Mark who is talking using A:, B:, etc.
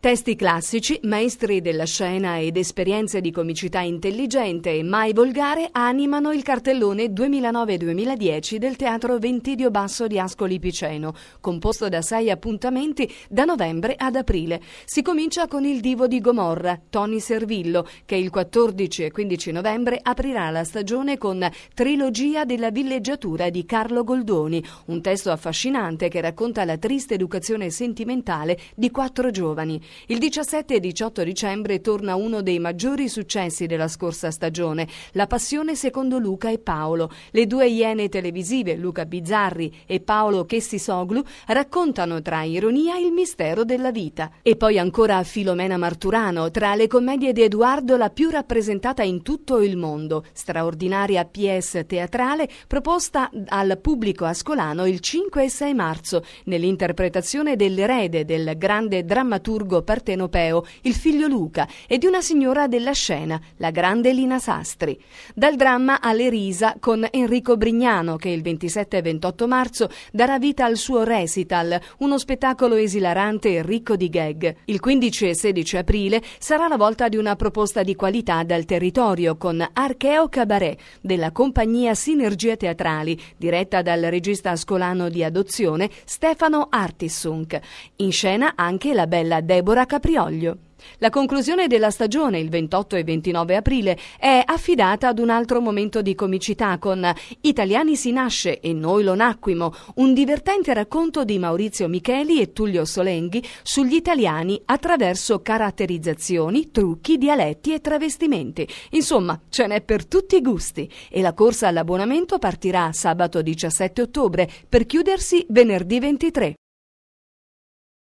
A: Testi classici, maestri della scena ed esperienze di comicità intelligente e mai volgare animano il cartellone 2009-2010 del Teatro Ventidio Basso di Ascoli Piceno, composto da sei appuntamenti da novembre ad aprile. Si comincia con il divo di Gomorra, Tony Servillo, che il 14 e 15 novembre aprirà la stagione con Trilogia della villeggiatura di Carlo Goldoni, un testo affascinante che racconta la triste educazione sentimentale di quattro giovani. Il 17 e 18 dicembre torna uno dei maggiori successi della scorsa stagione, La passione secondo Luca e Paolo. Le due iene televisive, Luca Bizzarri e Paolo Chessisoglu, raccontano tra ironia il mistero della vita. E poi ancora Filomena Marturano, tra le commedie di Edoardo la più rappresentata in tutto il mondo, straordinaria pièce teatrale proposta al pubblico ascolano il 5 e 6 marzo nell'interpretazione dell'erede del grande drammaturgo partenopeo, il figlio Luca, e di una signora della scena, la grande Lina Sastri. Dal dramma alle risa con Enrico Brignano, che il 27 e 28 marzo darà vita al suo recital, uno spettacolo esilarante e ricco di gag. Il 15 e 16 aprile sarà la volta di una proposta di qualità dal territorio con Archeo Cabaret della compagnia Sinergie Teatrali, diretta dal regista ascolano di adozione Stefano Artisunk. In scena anche la bella Debo Deborah Caprioglio. La conclusione della stagione, il 28 e 29 aprile, è affidata ad un altro momento di comicità con Italiani si nasce e noi lo nacquimo, un divertente racconto di Maurizio Micheli e Tullio Solenghi sugli italiani attraverso caratterizzazioni, trucchi, dialetti e travestimenti. Insomma, ce n'è per tutti i gusti e la corsa all'abbonamento partirà sabato 17 ottobre per chiudersi venerdì 23.